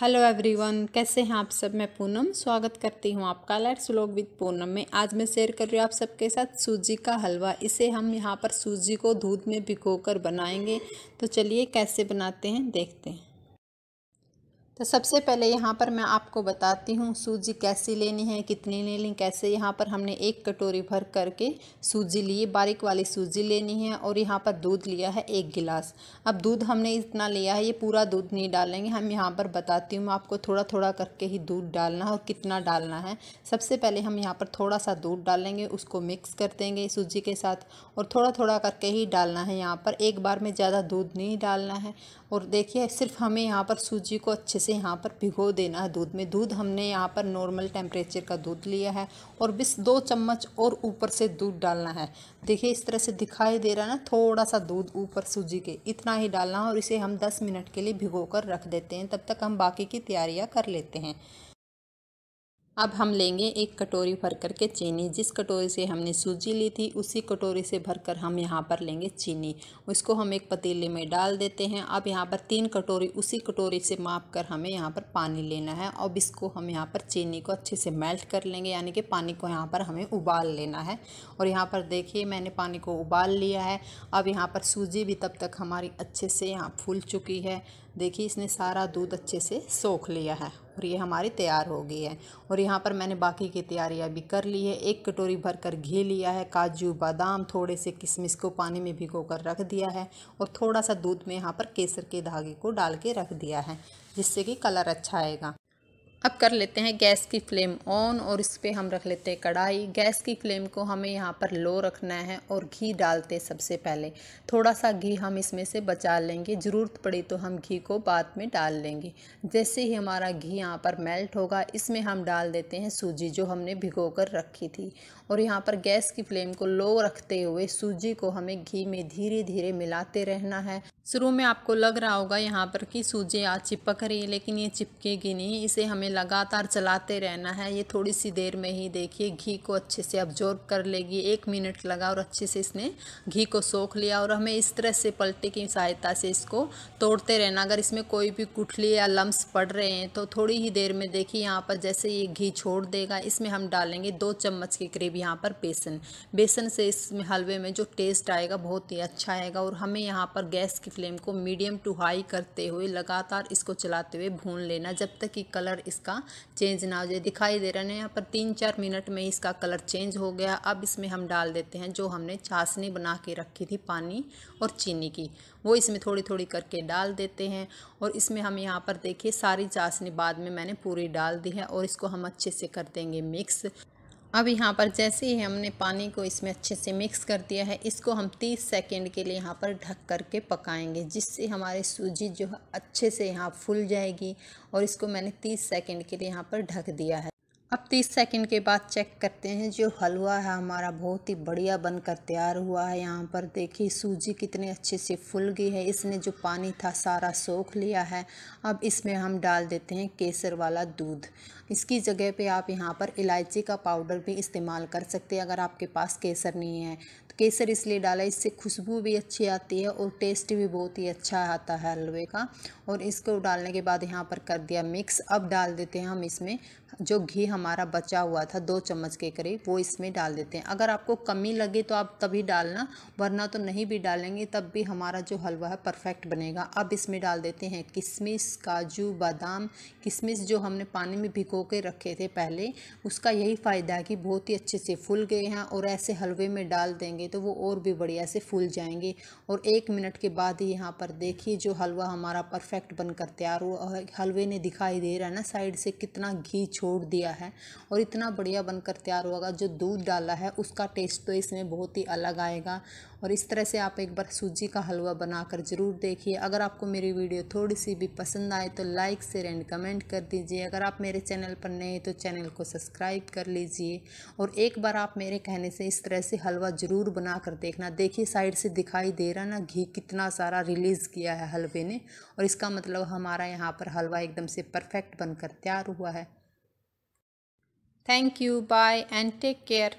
Hello everyone कैसे हैं आप सब मैं पूनम स्वागत करती हूं आपका लेट्स लोग विद पूनम में आज मैं शेयर कर रही हूं आप सबके साथ सूजी का हलवा इसे हम यहां पर सूजी को दूध में भिगोकर बनाएंगे तो चलिए कैसे बनाते हैं देखते हैं तो सबसे पहले यहाँ पर मैं आपको बताती हूँ सूजी कैसी लेनी है कितनी लेनी कैसे यहाँ पर हमने एक कटोरी भर करके सूजी ली बारीक वाली सूजी लेनी है और यहाँ पर दूध लिया है एक गिलास अब दूध हमने इतना लिया है ये पूरा दूध नहीं डालेंगे हम यहाँ पर बताती हूँ आपको थोड़ा थोड़ा करके ही दूध डालना है और कितना डालना है सबसे पहले हम यहाँ पर थोड़ा सा दूध डालेंगे उसको मिक्स कर देंगे सूजी के साथ और थोड़ा थोड़ा करके ही डालना है यहाँ पर एक बार में ज़्यादा दूध नहीं डालना है और देखिए सिर्फ हमें यहाँ पर सूजी को अच्छे से यहाँ पर भिगो देना है दूध में दूध हमने यहाँ पर नॉर्मल टेम्परेचर का दूध लिया है और बस दो चम्मच और ऊपर से दूध डालना है देखिए इस तरह से दिखाई दे रहा है ना थोड़ा सा दूध ऊपर सूजी के इतना ही डालना है और इसे हम दस मिनट के लिए भिगो कर रख देते हैं तब तक हम बाकी की तैयारियाँ कर लेते हैं अब हम लेंगे एक कटोरी भर कर के चीनी जिस कटोरी से हमने सूजी ली थी उसी कटोरी से भर कर हम यहाँ पर लेंगे चीनी उसको हम एक पतीले में डाल देते हैं अब यहाँ पर तीन कटोरी उसी कटोरी से माप कर हमें यहाँ पर पानी लेना है अब इसको हम यहाँ पर चीनी को अच्छे से मेल्ट कर लेंगे यानी कि पानी को यहाँ पर हमें उबाल लेना है और यहाँ पर देखिए मैंने पानी को उबाल लिया है अब यहाँ पर सूजी भी तब तक हमारी अच्छे से यहाँ फूल चुकी है देखिए इसने सारा दूध अच्छे से सोख लिया है और ये हमारी तैयार हो गई है और यहाँ पर मैंने बाकी की तैयारियाँ भी कर ली है एक कटोरी भर कर घी लिया है काजू बादाम थोड़े से किशमिश को पानी में भिगो कर रख दिया है और थोड़ा सा दूध में यहाँ पर केसर के धागे को डाल के रख दिया है जिससे कि कलर अच्छा आएगा अब कर लेते हैं गैस की फ्लेम ऑन और इस पर हम रख लेते हैं कढ़ाई गैस की फ्लेम को हमें यहाँ पर लो रखना है और घी डालते सबसे पहले थोड़ा सा घी हम इसमें से बचा लेंगे ज़रूरत पड़ी तो हम घी को बाद में डाल लेंगे जैसे ही हमारा घी यहाँ पर मेल्ट होगा इसमें हम डाल देते हैं सूजी जो हमने भिगो कर रखी थी और यहाँ पर गैस की फ्लेम को लो रखते हुए सूजी को हमें घी में धीरे धीरे मिलाते रहना है शुरू में आपको लग रहा होगा यहाँ पर कि सूजी आज चिपक रही है लेकिन ये चिपकेगी नहीं इसे हमें हमें लगातार चलाते रहना है ये थोड़ी सी देर में ही देखिए घी को अच्छे से अब्जॉर्ब कर लेगी एक मिनट लगा और अच्छे से इसने घी को सोख लिया और हमें इस तरह से पलटे की सहायता से इसको तोड़ते रहना अगर इसमें कोई भी कुठली या लम्ब पड़ रहे हैं तो थोड़ी ही देर में देखिए यहाँ पर जैसे ये घी छोड़ देगा इसमें हम डालेंगे दो चम्मच के करीब यहाँ पर बेसन बेसन से इसमें हलवे में जो टेस्ट आएगा बहुत ही अच्छा आएगा और हमें यहाँ पर गैस की फ्लेम को मीडियम टू हाई करते हुए लगातार इसको चलाते हुए भून लेना जब तक कि कलर इस इसका चेंज ना हो जाए दिखाई दे रहा है यहाँ पर तीन चार मिनट में इसका कलर चेंज हो गया अब इसमें हम डाल देते हैं जो हमने चाशनी बना के रखी थी पानी और चीनी की वो इसमें थोड़ी थोड़ी करके डाल देते हैं और इसमें हम यहाँ पर देखिए सारी चाशनी बाद में मैंने पूरी डाल दी है और इसको हम अच्छे से कर देंगे मिक्स अब यहाँ पर जैसे ही हमने पानी को इसमें अच्छे से मिक्स कर दिया है इसको हम 30 सेकेंड के लिए यहाँ पर ढक करके पकाएंगे जिससे हमारी सूजी जो है अच्छे से यहाँ फूल जाएगी और इसको मैंने 30 सेकेंड के लिए यहाँ पर ढक दिया है अब तीस सेकंड के बाद चेक करते हैं जो हलवा है हमारा बहुत ही बढ़िया बनकर तैयार हुआ है यहाँ पर देखिए सूजी कितने अच्छे से फूल गई है इसने जो पानी था सारा सोख लिया है अब इसमें हम डाल देते हैं केसर वाला दूध इसकी जगह पे आप यहाँ पर इलायची का पाउडर भी इस्तेमाल कर सकते हैं अगर आपके पास केसर नहीं है तो केसर इसलिए डाला इससे खुशबू भी अच्छी आती है और टेस्ट भी बहुत ही अच्छा आता है हलवे का और इसको डालने के बाद यहाँ पर कर दिया मिक्स अब डाल देते हैं हम इसमें जो घी हम हमारा बचा हुआ था दो चम्मच के करीब वो इसमें डाल देते हैं अगर आपको कमी लगे तो आप तभी डालना वरना तो नहीं भी डालेंगे तब भी हमारा जो हलवा है परफेक्ट बनेगा अब इसमें डाल देते हैं किशमिश काजू बादाम किशमिश जो हमने पानी में भिगो के रखे थे पहले उसका यही फ़ायदा है कि बहुत ही अच्छे से फूल गए हैं और ऐसे हलवे में डाल देंगे तो वो और भी बढ़िया से फूल जाएंगे और एक मिनट के बाद ही यहाँ पर देखिए जो हलवा हमारा परफेक्ट बनकर तैयार हुआ हलवे ने दिखाई दे रहा है ना साइड से कितना घी छोड़ दिया है है और इतना बढ़िया बनकर तैयार होगा जो दूध डाला है उसका टेस्ट तो इसमें बहुत ही अलग आएगा और इस तरह से आप एक बार सूजी का हलवा बनाकर ज़रूर देखिए अगर आपको मेरी वीडियो थोड़ी सी भी पसंद आए तो लाइक शेयर एंड कमेंट कर दीजिए अगर आप मेरे चैनल पर नए हैं तो चैनल को सब्सक्राइब कर लीजिए और एक बार आप मेरे कहने से इस तरह से हलवा ज़रूर बना कर देखना देखिए साइड से दिखाई दे रहा ना घी कितना सारा रिलीज़ किया है हलवे ने और इसका मतलब हमारा यहाँ पर हलवा एकदम से परफेक्ट बनकर तैयार हुआ है Thank you. Bye and take care.